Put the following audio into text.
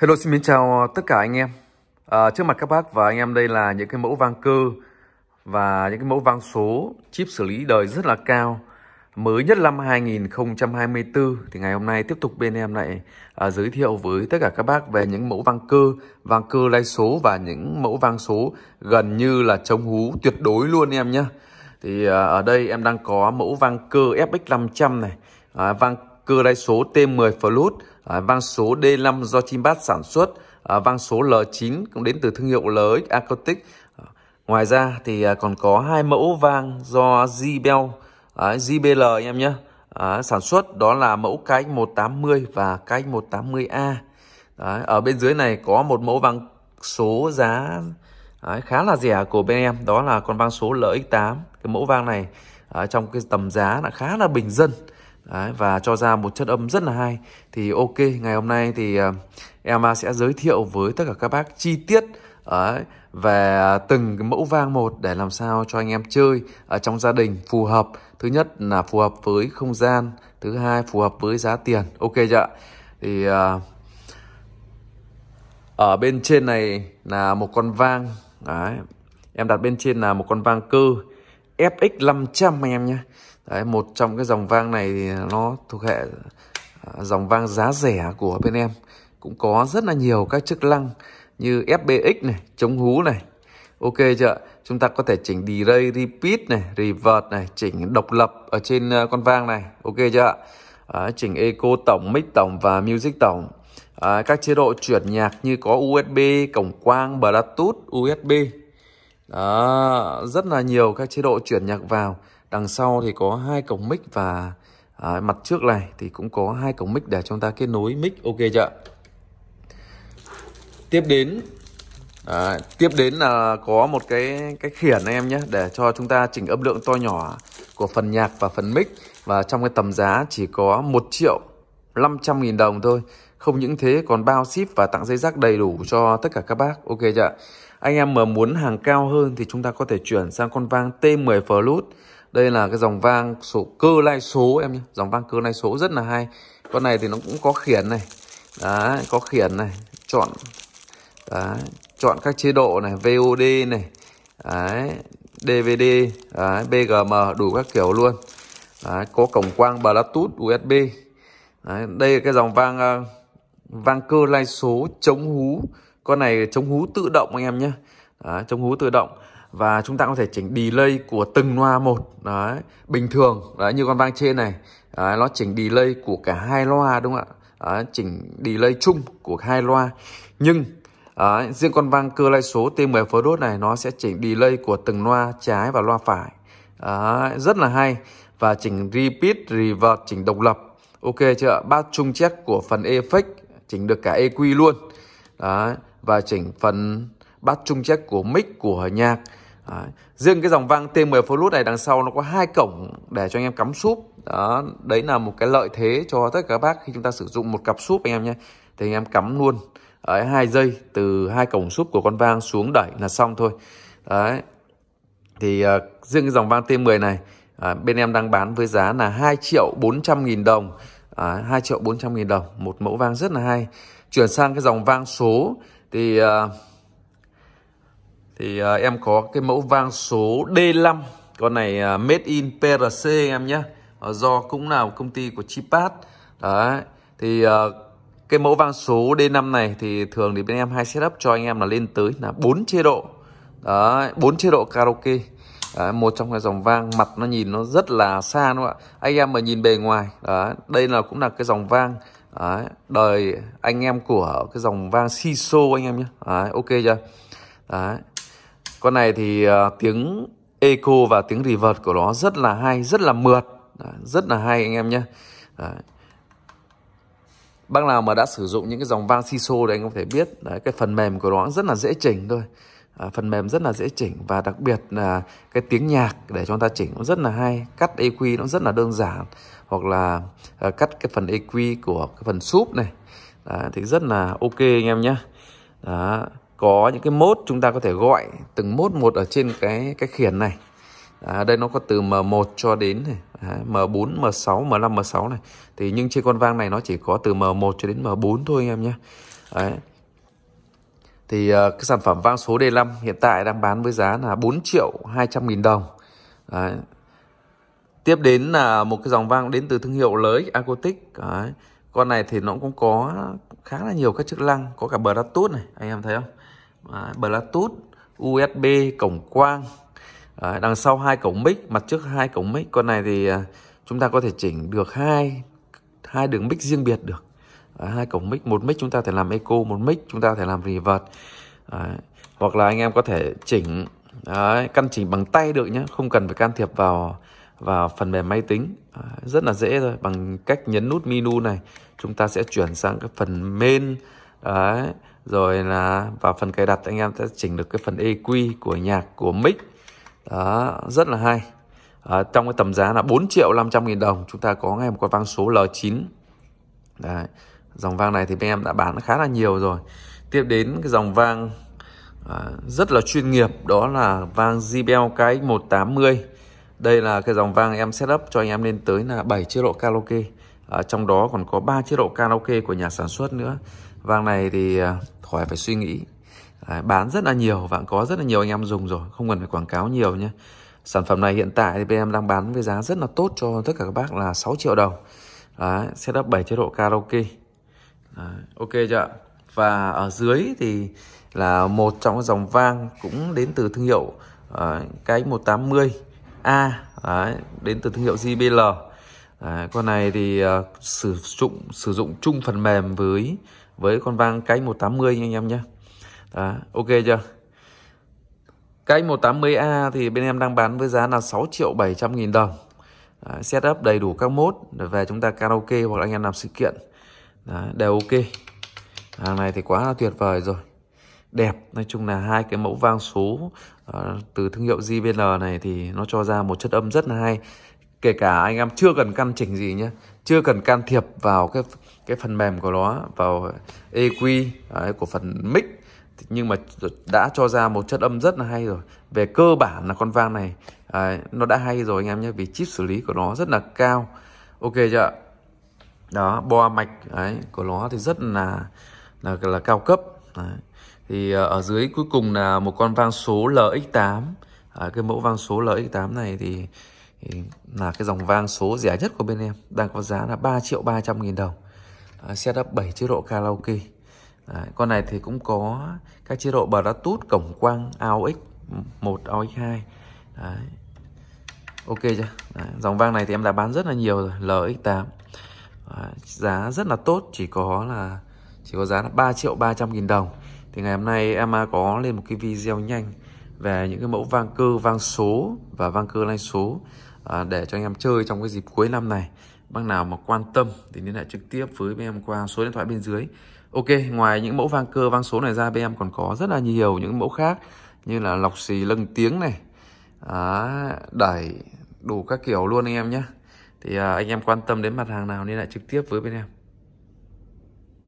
Hello xin mến chào ờ, tất cả anh em à, Trước mặt các bác và anh em đây là những cái mẫu vang cơ Và những cái mẫu vang số chip xử lý đời rất là cao Mới nhất năm 2024 Thì ngày hôm nay tiếp tục bên em lại à, giới thiệu với tất cả các bác về những mẫu vang cơ Vang cơ lay số và những mẫu vang số gần như là chống hú tuyệt đối luôn em nhé Thì à, ở đây em đang có mẫu vang cơ FX500 này à, Vang cơ lay số T10 Float À, vang số D5 do Chimbat sản xuất, à, vang số L9 cũng đến từ thương hiệu LX Acoustic. À, ngoài ra thì à, còn có hai mẫu vang do JBL, à, JBL anh em nhé, sản xuất đó là mẫu KX180 và KX180A. Đấy, ở bên dưới này có một mẫu vang số giá đấy, khá là rẻ của bên em đó là con vang số LX8 cái mẫu vang này ở trong cái tầm giá là khá là bình dân Đấy, và cho ra một chất âm rất là hay thì ok ngày hôm nay thì uh, ờ, em sẽ giới thiệu với tất cả các bác chi tiết Đấy, về ờ, từng cái mẫu vang một để làm sao cho anh em chơi ở trong gia đình phù hợp thứ nhất là phù hợp với không gian thứ hai phù hợp với giá tiền ok chưa thì ờ, ở bên trên này là một con vang Đấy. em đặt bên trên là một con vang cơ FX 500 anh em nhé đấy một trong cái dòng vang này thì nó thuộc hệ à, dòng vang giá rẻ của bên em cũng có rất là nhiều các chức năng như FBX này chống hú này Ok chưa Chúng ta có thể chỉnh delay, repeat này, reverb này, chỉnh độc lập ở trên ờ, con vang này. Ok chưa à, Chỉnh eco tổng, mic tổng và music tổng. À, các chế độ chuyển nhạc như có USB, cổng quang, Bluetooth, USB. Đó, rất là nhiều các chế độ chuyển nhạc vào đằng sau thì có hai cổng mic và à, mặt trước này thì cũng có hai cổng mic để chúng ta kết nối mic ok chưa tiếp đến à, tiếp đến là có một cái cái khiển anh em nhé để cho chúng ta chỉnh âm lượng to nhỏ của phần nhạc và phần mic và trong cái tầm giá chỉ có 1 triệu 500 nghìn đồng thôi không những thế còn bao ship và tặng giấy rác đầy đủ cho tất cả các bác ok chưa anh em mà muốn hàng cao hơn thì chúng ta có thể chuyển sang con vang T10 Plus đây là cái dòng vang số cơ lai số em nhé dòng vang cơ lai số rất là hay con này thì nó cũng có khiển này đấy có khiển này chọn đấy, chọn các chế độ này VOD này đấy, DVD đấy, BGM đủ các kiểu luôn đấy, có cổng quang Bluetooth USB đấy, đây là cái dòng vang ờ, vang cơ lai số chống hú con này chống hú tự động anh em nhé đấy, chống hú tự động và chúng ta có thể chỉnh delay của từng loa một đấy bình thường đấy như con vang trên này đấy, nó chỉnh delay của cả hai loa đúng không ạ đấy, chỉnh delay chung của hai loa nhưng đấy, riêng con vang cơ lai số T10 Pro này nó sẽ chỉnh delay của từng loa trái và loa phải đấy, rất là hay và chỉnh repeat revert chỉnh độc lập ok chưa bát chung chét của phần effect chỉnh được cả EQ luôn đấy và chỉnh phần bát trung check của mic của nhạc Đấy. À, riêng cái dòng vang T10 Flute này đằng sau nó có hai cổng để cho anh em cắm súp đó đấy là một cái lợi thế cho tất cả các bác khi chúng ta sử dụng một cặp súp anh em nhé thì anh em cắm luôn ở hai dây từ hai cổng súp của con vang xuống đẩy là xong thôi đấy thì uh, riêng cái dòng vang T10 này uh, bên em đang bán với giá là 2 triệu 400 nghìn đồng uh, 2 triệu 400 nghìn đồng một mẫu vang rất là hay chuyển sang cái dòng vang số thì uh, thì à, em có cái mẫu vang số D5 con này à, made in PRC em nhé do cũng là công ty của Chipat đấy thì à, cái mẫu vang số D5 này thì thường thì bên em hay setup cho anh em là lên tới là bốn chế độ đấy 4 chế độ karaoke Đấy, một trong cái dòng vang mặt nó nhìn nó rất là xa đúng không ạ anh em mà nhìn bề ngoài đấy, đây là cũng là cái dòng vang đấy, đời anh em của cái dòng vang siso anh em nhé đấy, ok chưa đấy con này thì uh, tiếng echo và tiếng reverb của nó rất là hay, rất là mượt. rất là hay anh em nhé. Bác nào mà đã sử dụng những cái dòng vang sisô thì anh có thể biết Đấy, cái phần mềm của nó rất là dễ chỉnh thôi. À, phần mềm rất là dễ chỉnh và đặc biệt là cái tiếng nhạc để cho ta chỉnh nó rất là hay cắt EQ nó rất là đơn giản hoặc là à, cắt cái phần EQ của cái phần súp này Đấy, thì rất là ok anh em nhé đó có những cái mốt chúng ta có thể gọi từng mốt một ở trên cái cái khiển này à, đây nó có từ M1 cho đến này, à, M4, M6, M5, M6 này thì nhưng trên con vang này nó chỉ có từ M1 cho đến M4 thôi anh em nhé đấy thì uh, cái sản phẩm vang số D5 hiện tại đang bán với giá là 4 triệu 200 nghìn đồng đấy. tiếp đến là một cái dòng vang đến từ thương hiệu lớn Acoustic đấy. con này thì nó cũng có khá là nhiều các chức năng có cả Bluetooth này anh em thấy không à, Bluetooth USB cổng quang à, đằng sau hai cổng mic mặt trước hai cổng mic con này thì à, chúng ta có thể chỉnh được hai hai đường mic riêng biệt được à, hai cổng mic một mic chúng ta thể làm echo một mic chúng ta thể làm reverb à, hoặc là anh em có thể chỉnh à, căn chỉnh bằng tay được nhé không cần phải can thiệp vào vào phần mềm máy tính à, rất là dễ thôi bằng cách nhấn nút menu này chúng ta sẽ chuyển sang cái phần main đấy, rồi là vào phần cài đặt anh em sẽ chỉnh được cái phần EQ của nhạc của mic đó rất là hay à, trong cái tầm giá là 4 triệu 500 nghìn đồng chúng ta có ngay một con vang số L9 Đấy. dòng vang này thì bên em đã bán khá là nhiều rồi tiếp đến cái dòng vang à, rất là chuyên nghiệp đó là vang JBL KX180 đây là cái dòng vang em setup cho anh em lên tới là 7 chế độ karaoke à, trong đó còn có 3 chế độ karaoke của nhà sản xuất nữa vang này thì khỏi phải suy nghĩ Đấy, à, bán rất là nhiều và có rất là nhiều anh em dùng rồi không cần phải quảng cáo nhiều nhé sản phẩm này hiện tại thì bên em đang bán với giá rất là tốt cho tất cả các bác là 6 triệu đồng Đấy, setup 7 chế độ karaoke Đấy, ok chưa và ở dưới thì là một trong các dòng vang cũng đến từ thương hiệu à, cái uh, cái 180 A Đấy, đến từ thương hiệu JBL Đấy, con này thì uh, sử dụng sử dụng chung phần mềm với với con vang cái 180 nha anh em nhé Đó, ok chưa cái 180A thì bên em đang bán với giá là 6 triệu 700 nghìn đồng Đấy, setup đầy đủ các mốt để về chúng ta karaoke hoặc anh em làm sự kiện Đấy, đều ok hàng này thì quá là tuyệt vời rồi đẹp nói chung là hai cái mẫu vang số uh, từ thương hiệu JBL này thì nó cho ra một chất âm rất là hay kể cả anh em chưa cần căn chỉnh gì nhé chưa cần can thiệp vào cái cái phần mềm của nó vào EQ đấy, à, của phần mic nhưng mà đã cho ra một chất âm rất là hay rồi về cơ bản là con vang này đấy, à, nó đã hay rồi anh em nhé vì chip xử lý của nó rất là cao ok chưa đó bo mạch đấy, của nó thì rất là là, là cao cấp đấy. thì à, ở dưới cuối cùng là một con vang số LX8 à, cái mẫu vang số LX8 này thì là cái dòng vang số rẻ nhất của bên em đang có giá là 3 triệu 300 nghìn đồng à, setup 7 chế độ karaoke à, con này thì cũng có các chế độ Bluetooth cổng quang AOX 1 AOX 2 Đấy. ok chưa Đấy. dòng vang này thì em đã bán rất là nhiều rồi LX8 à, giá rất là tốt chỉ có là chỉ có giá là 3 triệu 300 nghìn đồng thì ngày hôm nay em có lên một cái video nhanh về những cái mẫu vang cơ vang số và vang cơ lanh số à, để cho anh em chơi trong cái dịp cuối năm này bác nào mà quan tâm thì liên hệ trực tiếp với bên em qua số điện thoại bên dưới ok ngoài những mẫu vang cơ vang số này ra bên em còn có rất là nhiều những mẫu khác như là lọc xì lâng tiếng này à, đẩy đủ các kiểu luôn anh em nhé thì à, anh em quan tâm đến mặt hàng nào liên hệ trực tiếp với bên em